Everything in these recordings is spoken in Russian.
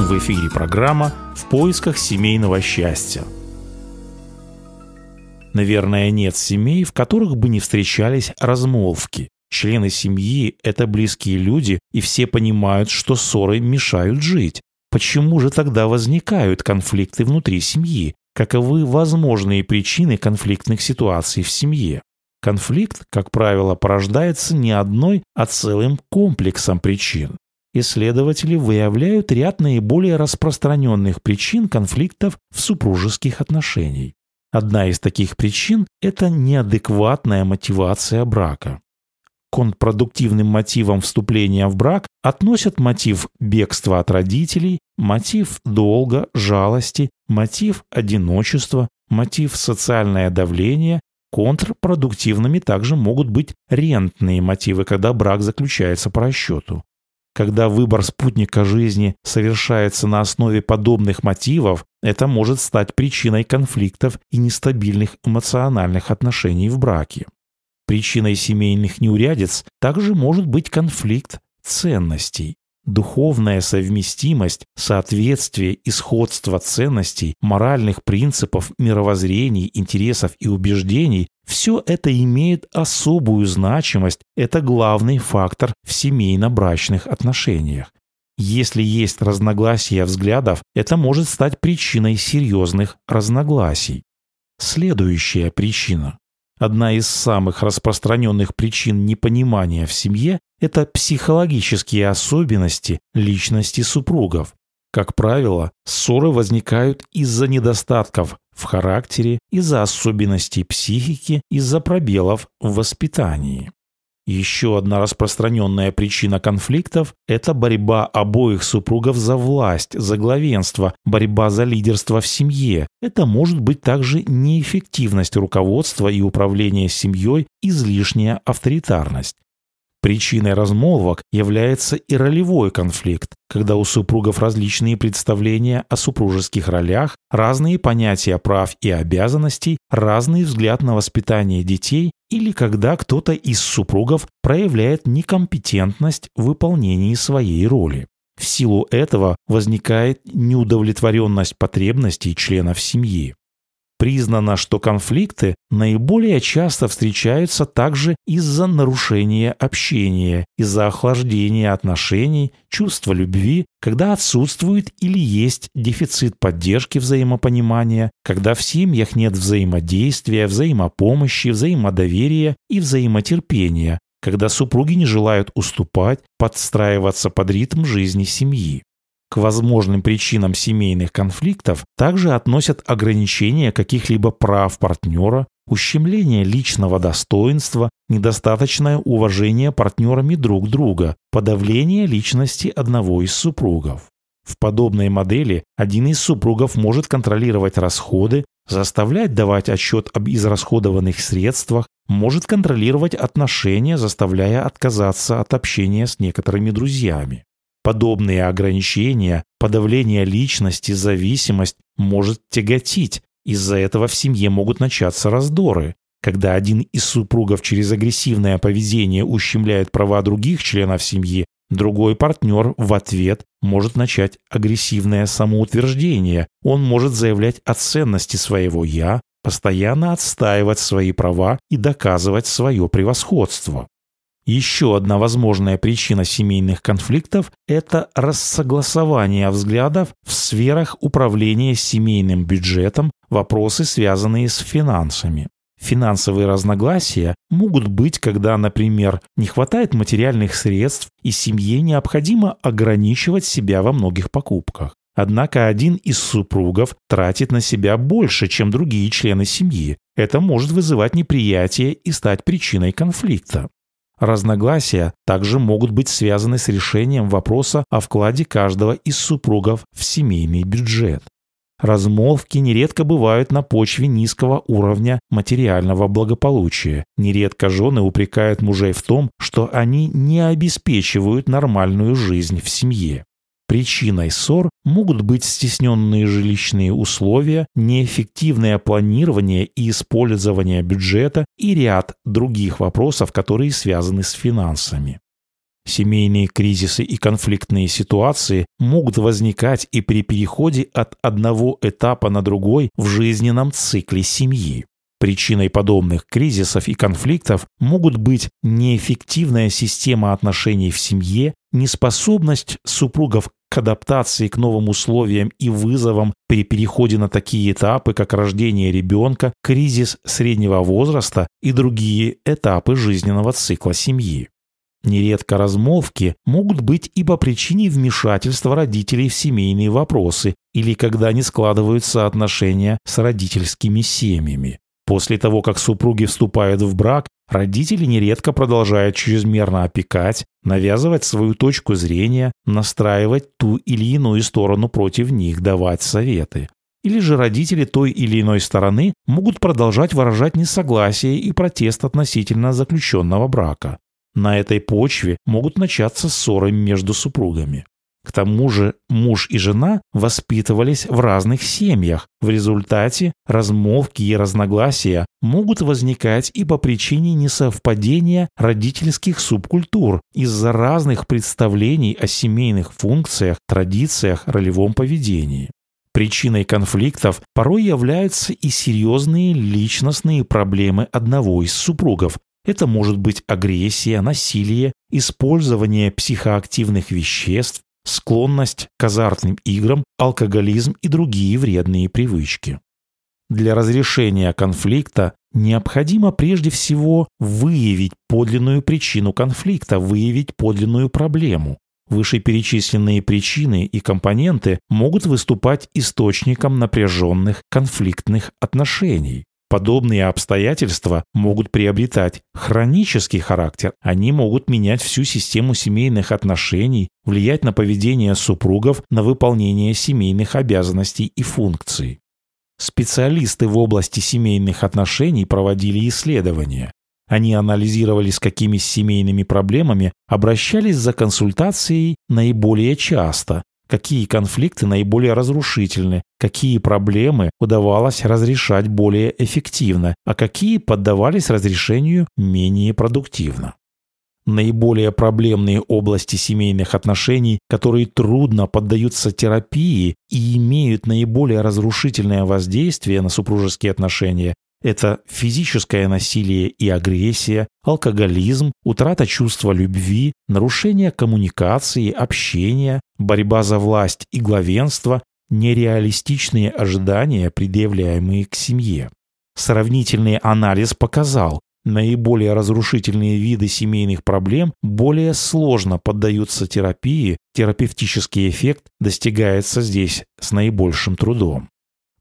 В эфире программа «В поисках семейного счастья». Наверное, нет семей, в которых бы не встречались размолвки. Члены семьи – это близкие люди, и все понимают, что ссоры мешают жить. Почему же тогда возникают конфликты внутри семьи? Каковы возможные причины конфликтных ситуаций в семье? Конфликт, как правило, порождается не одной, а целым комплексом причин исследователи выявляют ряд наиболее распространенных причин конфликтов в супружеских отношениях. Одна из таких причин – это неадекватная мотивация брака. Контрпродуктивным мотивам вступления в брак относят мотив бегства от родителей, мотив долга, жалости, мотив одиночества, мотив социальное давление. Контрпродуктивными также могут быть рентные мотивы, когда брак заключается по расчету. Когда выбор спутника жизни совершается на основе подобных мотивов, это может стать причиной конфликтов и нестабильных эмоциональных отношений в браке. Причиной семейных неурядиц также может быть конфликт ценностей. Духовная совместимость, соответствие и сходство ценностей, моральных принципов, мировоззрений, интересов и убеждений все это имеет особую значимость, это главный фактор в семейно-брачных отношениях. Если есть разногласия взглядов, это может стать причиной серьезных разногласий. Следующая причина. Одна из самых распространенных причин непонимания в семье – это психологические особенности личности супругов. Как правило, ссоры возникают из-за недостатков в характере, из-за особенностей психики, из-за пробелов в воспитании. Еще одна распространенная причина конфликтов – это борьба обоих супругов за власть, за главенство, борьба за лидерство в семье. Это может быть также неэффективность руководства и управления семьей, излишняя авторитарность. Причиной размолвок является и ролевой конфликт, когда у супругов различные представления о супружеских ролях, разные понятия прав и обязанностей, разный взгляд на воспитание детей или когда кто-то из супругов проявляет некомпетентность в выполнении своей роли. В силу этого возникает неудовлетворенность потребностей членов семьи. Признано, что конфликты наиболее часто встречаются также из-за нарушения общения, из-за охлаждения отношений, чувства любви, когда отсутствует или есть дефицит поддержки взаимопонимания, когда в семьях нет взаимодействия, взаимопомощи, взаимодоверия и взаимотерпения, когда супруги не желают уступать, подстраиваться под ритм жизни семьи. К возможным причинам семейных конфликтов также относят ограничение каких-либо прав партнера, ущемление личного достоинства, недостаточное уважение партнерами друг друга, подавление личности одного из супругов. В подобной модели один из супругов может контролировать расходы, заставлять давать отчет об израсходованных средствах, может контролировать отношения, заставляя отказаться от общения с некоторыми друзьями. Подобные ограничения, подавление личности, зависимость может тяготить. Из-за этого в семье могут начаться раздоры. Когда один из супругов через агрессивное поведение ущемляет права других членов семьи, другой партнер в ответ может начать агрессивное самоутверждение. Он может заявлять о ценности своего «я», постоянно отстаивать свои права и доказывать свое превосходство. Еще одна возможная причина семейных конфликтов – это рассогласование взглядов в сферах управления семейным бюджетом, вопросы, связанные с финансами. Финансовые разногласия могут быть, когда, например, не хватает материальных средств и семье необходимо ограничивать себя во многих покупках. Однако один из супругов тратит на себя больше, чем другие члены семьи. Это может вызывать неприятие и стать причиной конфликта. Разногласия также могут быть связаны с решением вопроса о вкладе каждого из супругов в семейный бюджет. Размолвки нередко бывают на почве низкого уровня материального благополучия. Нередко жены упрекают мужей в том, что они не обеспечивают нормальную жизнь в семье. Причиной ссор могут быть стесненные жилищные условия, неэффективное планирование и использование бюджета и ряд других вопросов, которые связаны с финансами. Семейные кризисы и конфликтные ситуации могут возникать и при переходе от одного этапа на другой в жизненном цикле семьи. Причиной подобных кризисов и конфликтов могут быть неэффективная система отношений в семье, неспособность супругов к адаптации к новым условиям и вызовам при переходе на такие этапы, как рождение ребенка, кризис среднего возраста и другие этапы жизненного цикла семьи. Нередко размолвки могут быть и по причине вмешательства родителей в семейные вопросы или когда не складываются отношения с родительскими семьями. После того, как супруги вступают в брак, Родители нередко продолжают чрезмерно опекать, навязывать свою точку зрения, настраивать ту или иную сторону против них, давать советы. Или же родители той или иной стороны могут продолжать выражать несогласие и протест относительно заключенного брака. На этой почве могут начаться ссоры между супругами. К тому же муж и жена воспитывались в разных семьях. В результате размолвки и разногласия могут возникать и по причине несовпадения родительских субкультур из-за разных представлений о семейных функциях, традициях, ролевом поведении. Причиной конфликтов порой являются и серьезные личностные проблемы одного из супругов, это может быть агрессия, насилие, использование психоактивных веществ, склонность к азартным играм, алкоголизм и другие вредные привычки. Для разрешения конфликта необходимо прежде всего выявить подлинную причину конфликта, выявить подлинную проблему. Вышеперечисленные причины и компоненты могут выступать источником напряженных конфликтных отношений. Подобные обстоятельства могут приобретать хронический характер. Они могут менять всю систему семейных отношений, влиять на поведение супругов, на выполнение семейных обязанностей и функций. Специалисты в области семейных отношений проводили исследования. Они анализировали, с какими семейными проблемами обращались за консультацией наиболее часто какие конфликты наиболее разрушительны, какие проблемы удавалось разрешать более эффективно, а какие поддавались разрешению менее продуктивно. Наиболее проблемные области семейных отношений, которые трудно поддаются терапии и имеют наиболее разрушительное воздействие на супружеские отношения, это физическое насилие и агрессия, алкоголизм, утрата чувства любви, нарушение коммуникации, общения, борьба за власть и главенство, нереалистичные ожидания, предъявляемые к семье. Сравнительный анализ показал, наиболее разрушительные виды семейных проблем более сложно поддаются терапии, терапевтический эффект достигается здесь с наибольшим трудом.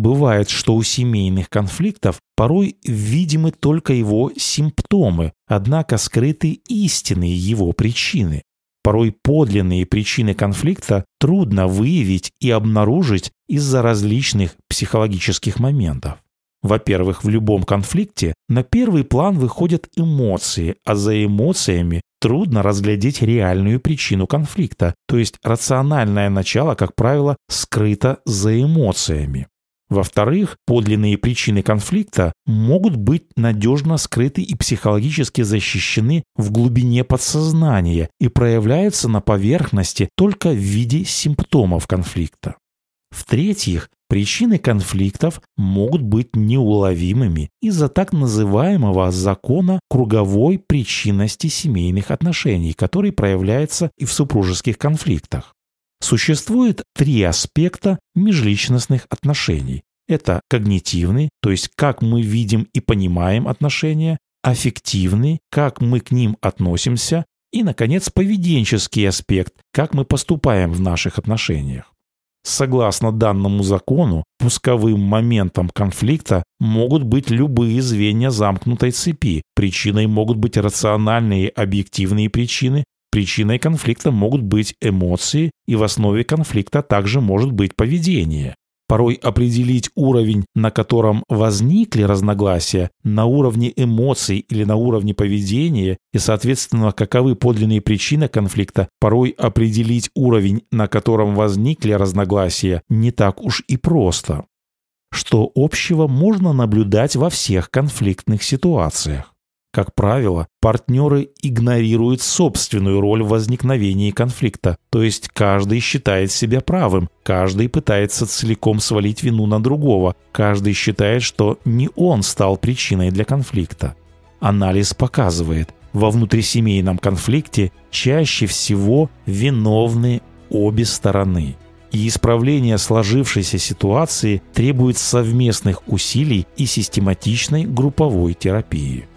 Бывает, что у семейных конфликтов порой видимы только его симптомы, однако скрыты истинные его причины. Порой подлинные причины конфликта трудно выявить и обнаружить из-за различных психологических моментов. Во-первых, в любом конфликте на первый план выходят эмоции, а за эмоциями трудно разглядеть реальную причину конфликта, то есть рациональное начало, как правило, скрыто за эмоциями. Во-вторых, подлинные причины конфликта могут быть надежно скрыты и психологически защищены в глубине подсознания и проявляются на поверхности только в виде симптомов конфликта. В-третьих, причины конфликтов могут быть неуловимыми из-за так называемого закона круговой причинности семейных отношений, который проявляется и в супружеских конфликтах. Существует три аспекта межличностных отношений. Это когнитивный, то есть как мы видим и понимаем отношения, аффективный, как мы к ним относимся, и, наконец, поведенческий аспект, как мы поступаем в наших отношениях. Согласно данному закону, пусковым моментом конфликта могут быть любые звенья замкнутой цепи. Причиной могут быть рациональные объективные причины, Причиной конфликта могут быть эмоции, и в основе конфликта также может быть поведение. Порой определить уровень, на котором возникли разногласия, на уровне эмоций или на уровне поведения, и, соответственно, каковы подлинные причины конфликта, порой определить уровень, на котором возникли разногласия, не так уж и просто. Что общего можно наблюдать во всех конфликтных ситуациях? Как правило, партнеры игнорируют собственную роль в возникновении конфликта, то есть каждый считает себя правым, каждый пытается целиком свалить вину на другого, каждый считает, что не он стал причиной для конфликта. Анализ показывает, во внутрисемейном конфликте чаще всего виновны обе стороны и исправление сложившейся ситуации требует совместных усилий и систематичной групповой терапии.